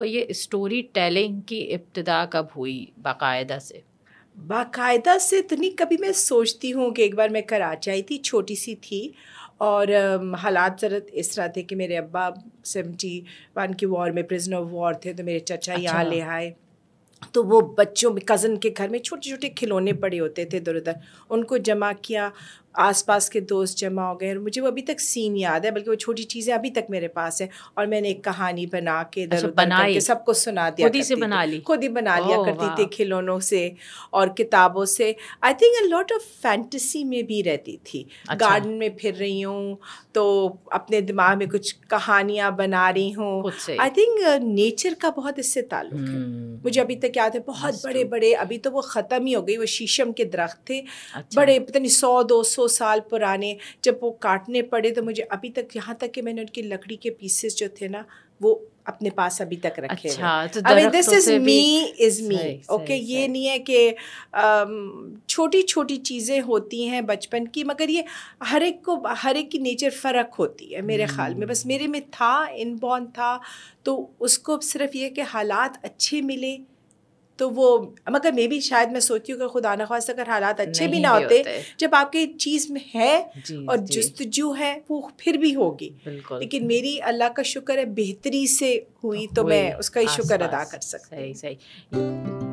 तो ये story telling की इब्तदा कब हुई बाकायदा से बाकायदा से इतनी कभी मैं सोचती हूँ कि एक बार मैं कराची आई थी छोटी सी थी और हालात जरा इस तरह थे कि मेरे अब्बा सेवेंटी वन की वॉर में प्रिजन ऑफ वॉर थे तो मेरे चाचा अच्छा। यहाँ ले आए तो वो बच्चों में कज़न के घर में छोटे छोटे खिलौने पड़े होते थे इधर उधर उनको जमा किया आसपास के दोस्त जमा हो गए और मुझे वो अभी तक सीन याद है बल्कि वो छोटी चीज़ें अभी तक मेरे पास है और मैंने एक कहानी बना के अच्छा, सबको सुना दिया खुद ही से बना ली खुद ही बना लिया करती थी खिलौनों से और किताबों से I think a lot of fantasy में भी रहती थी गार्डन अच्छा। में फिर रही हूँ तो अपने दिमाग में कुछ कहानियाँ बना रही हूँ आई थिंक नेचर का बहुत इससे ताल्लुक है हम्म। मुझे अभी तक याद है बहुत बड़े बड़े अभी तो वो ख़त्म ही हो गई वो शीशम के दरख्त थे अच्छा। बड़े पता नहीं सौ दो सौ साल पुराने जब वो काटने पड़े तो मुझे अभी तक यहाँ तक कि मैंने उनकी लकड़ी के पीसेस जो थे ना वो अपने पास अभी तक रखे अच्छा, तो this is me is me okay ये नहीं है कि छोटी छोटी चीज़ें होती हैं बचपन की मगर ये हर एक को हर एक की नेचर फ़र्क होती है मेरे ख्याल में बस हम्म। मेरे में था इनबॉर्न था तो उसको सिर्फ ये कि हालात अच्छे मिले तो वो मगर मे भी शायद मैं सोचती हूँ कि खुदा न खास अगर हालात अच्छे भी ना होते, जब आपकी चीज़ में है और जस्तजू है वो फिर भी होगी लेकिन मेरी अल्लाह का शुक्र है बेहतरी से हुई तो मैं उसका ही शुक्र अदा कर सकती सही सही